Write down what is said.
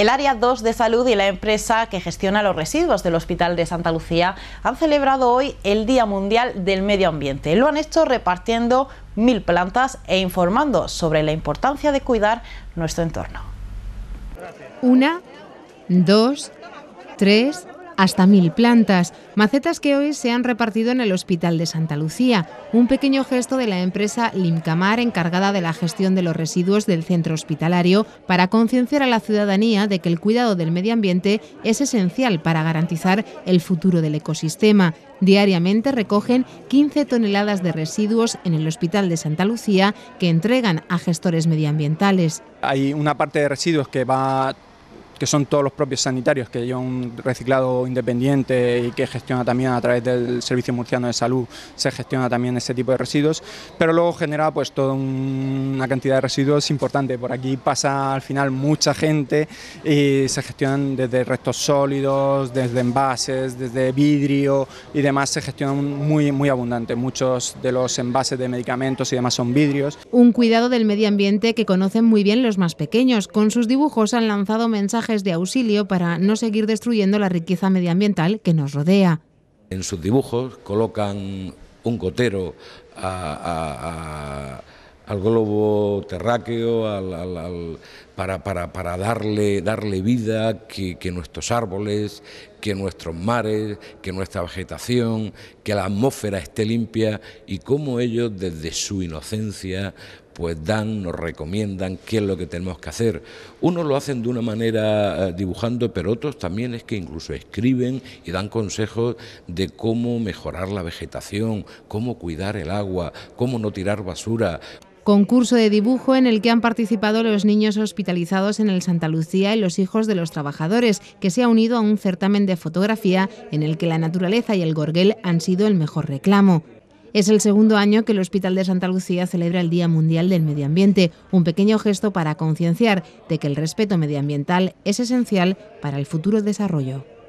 El Área 2 de Salud y la empresa que gestiona los residuos del Hospital de Santa Lucía han celebrado hoy el Día Mundial del Medio Ambiente. Lo han hecho repartiendo mil plantas e informando sobre la importancia de cuidar nuestro entorno. Una, dos, tres, hasta mil plantas, macetas que hoy se han repartido en el Hospital de Santa Lucía, un pequeño gesto de la empresa Limcamar encargada de la gestión de los residuos del centro hospitalario para concienciar a la ciudadanía de que el cuidado del medio ambiente es esencial para garantizar el futuro del ecosistema. Diariamente recogen 15 toneladas de residuos en el Hospital de Santa Lucía que entregan a gestores medioambientales. Hay una parte de residuos que va que son todos los propios sanitarios, que llevan un reciclado independiente y que gestiona también a través del Servicio Murciano de Salud, se gestiona también ese tipo de residuos, pero luego genera pues toda una cantidad de residuos importante. Por aquí pasa al final mucha gente y se gestionan desde restos sólidos, desde envases, desde vidrio y demás, se gestionan muy, muy abundante. Muchos de los envases de medicamentos y demás son vidrios. Un cuidado del medio ambiente que conocen muy bien los más pequeños. Con sus dibujos han lanzado mensajes de auxilio para no seguir destruyendo la riqueza medioambiental que nos rodea. En sus dibujos colocan un gotero al globo terráqueo, para, darle, darle vida, que, nuestros árboles, que nuestros mares, que nuestra vegetación, que la atmósfera esté limpia y cómo ellos desde su inocencia pues dan, nos recomiendan qué es lo que tenemos que hacer. Unos lo hacen de una manera eh, dibujando, pero otros también es que incluso escriben y dan consejos de cómo mejorar la vegetación, cómo cuidar el agua, cómo no tirar basura. Concurso de dibujo en el que han participado los niños hospitalizados en el Santa Lucía y los hijos de los trabajadores, que se ha unido a un certamen de fotografía en el que la naturaleza y el gorguel han sido el mejor reclamo. Es el segundo año que el Hospital de Santa Lucía celebra el Día Mundial del Medio Ambiente, un pequeño gesto para concienciar de que el respeto medioambiental es esencial para el futuro desarrollo.